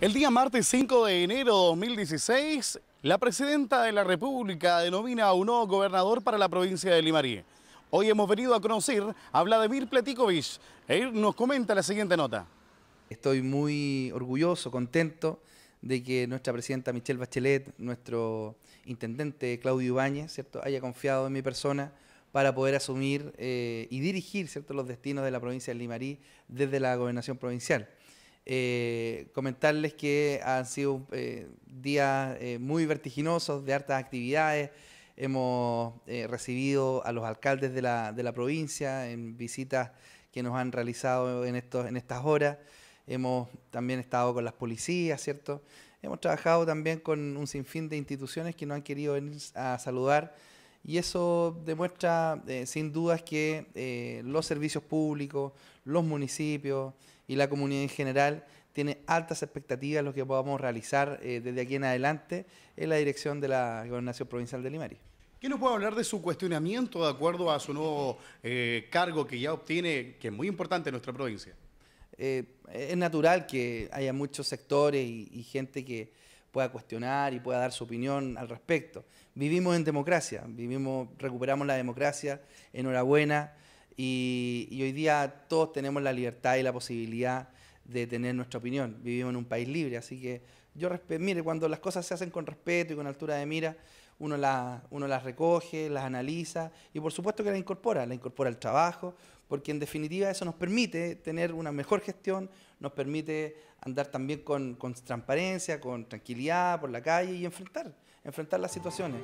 El día martes 5 de enero de 2016, la presidenta de la República denomina a un nuevo gobernador para la provincia de Limarí. Hoy hemos venido a conocer a Vladimir Pletikovich. Él nos comenta la siguiente nota. Estoy muy orgulloso, contento de que nuestra presidenta Michelle Bachelet, nuestro intendente Claudio Ibáñez, ¿cierto? haya confiado en mi persona para poder asumir eh, y dirigir los destinos de la provincia de Limarí desde la gobernación provincial. Eh, comentarles que han sido eh, días eh, muy vertiginosos de hartas actividades. Hemos eh, recibido a los alcaldes de la, de la, provincia en visitas que nos han realizado en, estos, en estas horas. Hemos también estado con las policías, ¿cierto? Hemos trabajado también con un sinfín de instituciones que nos han querido venir a saludar y eso demuestra eh, sin dudas que eh, los servicios públicos, los municipios y la comunidad en general tiene altas expectativas de lo que podamos realizar eh, desde aquí en adelante en la dirección de la Gobernación Provincial de Limari. ¿Qué nos puede hablar de su cuestionamiento de acuerdo a su nuevo cargo que ya obtiene, que es muy importante en nuestra provincia? es natural que haya muchos sectores y gente que pueda cuestionar y pueda dar su opinión al respecto. Vivimos en democracia, vivimos, recuperamos la democracia, enhorabuena, y, hoy día todos tenemos la libertad y la posibilidad de tener nuestra opinión. Vivimos en un país libre, así que yo, mire, cuando las cosas se hacen con respeto y con altura de mira, uno, las recoge, las analiza y por supuesto que la incorpora, la incorpora al trabajo, porque en definitiva eso nos permite tener una mejor gestión, nos permite andar también con, transparencia, con tranquilidad por la calle y enfrentar, enfrentar las situaciones.